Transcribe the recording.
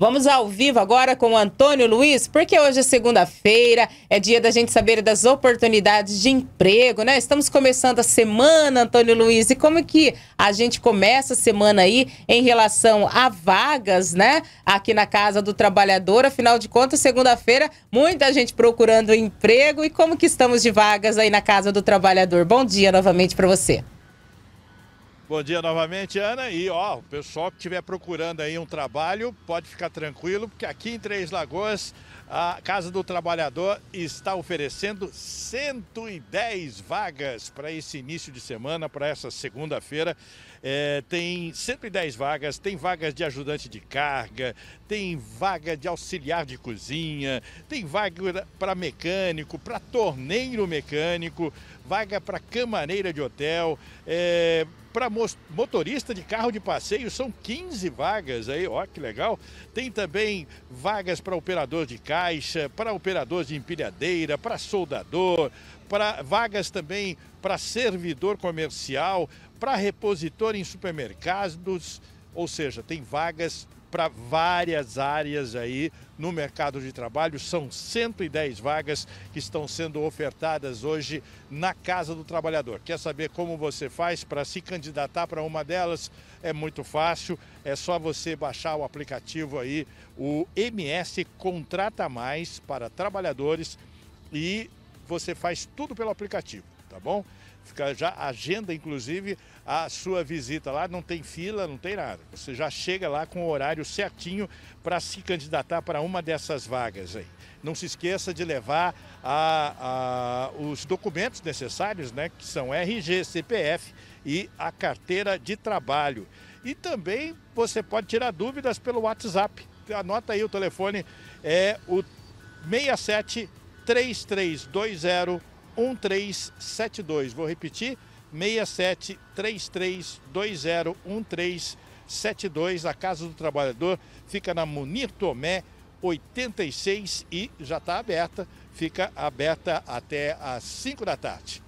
Vamos ao vivo agora com o Antônio Luiz, porque hoje é segunda-feira, é dia da gente saber das oportunidades de emprego, né? Estamos começando a semana, Antônio Luiz, e como que a gente começa a semana aí em relação a vagas, né? Aqui na Casa do Trabalhador, afinal de contas, segunda-feira, muita gente procurando emprego e como que estamos de vagas aí na Casa do Trabalhador. Bom dia novamente para você. Bom dia novamente, Ana. E ó, o pessoal que estiver procurando aí um trabalho, pode ficar tranquilo, porque aqui em Três Lagoas, a Casa do Trabalhador está oferecendo 110 vagas para esse início de semana, para essa segunda-feira. É, tem 110 vagas, tem vagas de ajudante de carga, tem vaga de auxiliar de cozinha, tem vaga para mecânico, para torneiro mecânico, vaga para camareira de hotel. É, para motorista de carro de passeio, são 15 vagas aí, ó que legal. Tem também vagas para operador de caixa, para operador de empilhadeira, para soldador, para vagas também para servidor comercial, para repositor em supermercados, ou seja, tem vagas para várias áreas aí no mercado de trabalho. São 110 vagas que estão sendo ofertadas hoje na Casa do Trabalhador. Quer saber como você faz para se candidatar para uma delas? É muito fácil, é só você baixar o aplicativo aí, o MS Contrata Mais para Trabalhadores e você faz tudo pelo aplicativo tá bom? Fica já agenda inclusive a sua visita lá, não tem fila, não tem nada. Você já chega lá com o horário certinho para se candidatar para uma dessas vagas aí. Não se esqueça de levar a, a, os documentos necessários, né, que são RG, CPF e a carteira de trabalho. E também você pode tirar dúvidas pelo WhatsApp. Anota aí o telefone, é o 67 3320 1372. Vou repetir: 6733201372. A Casa do Trabalhador fica na Munir Tomé 86 e já está aberta. Fica aberta até às 5 da tarde.